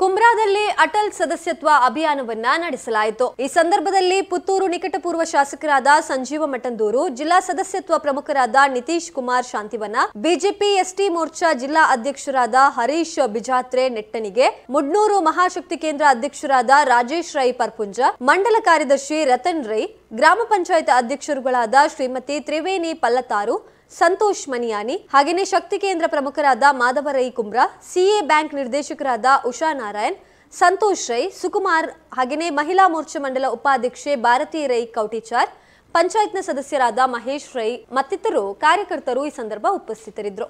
ಕುಂಬ್ರಾದಲ್ಲಿ ಅಟಲ್ ಸದಸ್ಯತ್ವ ಅಭಿಯಾನವನ್ನ ನಡೆಸಲಾಯಿತು ಈ ಸಂದರ್ಭದಲ್ಲಿ ಪುತ್ತೂರು ನಿಕಟಪೂರ್ವ ಶಾಸಕರಾದ ಸಂಜೀವ ಮಠಂದೂರು ಜಿಲ್ಲಾ ಸದಸ್ಯತ್ವ ಪ್ರಮುಖರಾದ ನಿತೀಶ್ ಕುಮಾರ್ ಶಾಂತಿವನ ಬಿಜೆಪಿ ಎಸ್ಟಿ ಮೋರ್ಚಾ ಜಿಲ್ಲಾ ಅಧ್ಯಕ್ಷರಾದ ಹರೀಶ್ ಬಿಜಾತ್ರೆ ನೆಟ್ಟನಿಗೆ ಮುಡ್ನೂರು ಮಹಾಶಕ್ತಿ ಕೇಂದ್ರ ಅಧ್ಯಕ್ಷರಾದ ರಾಜೇಶ್ ರೈ ಪರ್ಪುಂಜ ಮಂಡಲ ಕಾರ್ಯದರ್ಶಿ ರತನ್ ರೈ ಗ್ರಾಮ ಪಂಚಾಯತ್ ಅಧ್ಯಕ್ಷರುಗಳಾದ ಶ್ರೀಮತಿ ತ್ರಿವೇಣಿ ಪಲ್ಲತಾರು ಸಂತೋಷ್ ಮನಿಯಾನಿ ಹಾಗೆಯೇ ಶಕ್ತಿ ಕೇಂದ್ರ ಪ್ರಮುಖರಾದ ಮಾಧವ ರೈ ಕುಮ್ರಾ ಸಿಎ ಬ್ಯಾಂಕ್ ನಿರ್ದೇಶಕರಾದ ಉಷಾ ನಾರಾಯಣ್ ಸಂತೋಷ್ ರೈ ಸುಕುಮಾರ್ ಹಾಗೆಯೇ ಮಹಿಳಾ ಮೋರ್ಚಾ ಮಂಡಲ ಉಪಾಧ್ಯಕ್ಷೆ ಭಾರತಿ ರೈ ಕೌಟಿಚಾರ್ ಪಂಚಾಯತ್ನ ಸದಸ್ಯರಾದ ಮಹೇಶ್ ರೈ ಮತ್ತಿತರರು ಕಾರ್ಯಕರ್ತರು ಈ ಸಂದರ್ಭ ಉಪಸ್ಥಿತರಿದ್ದರು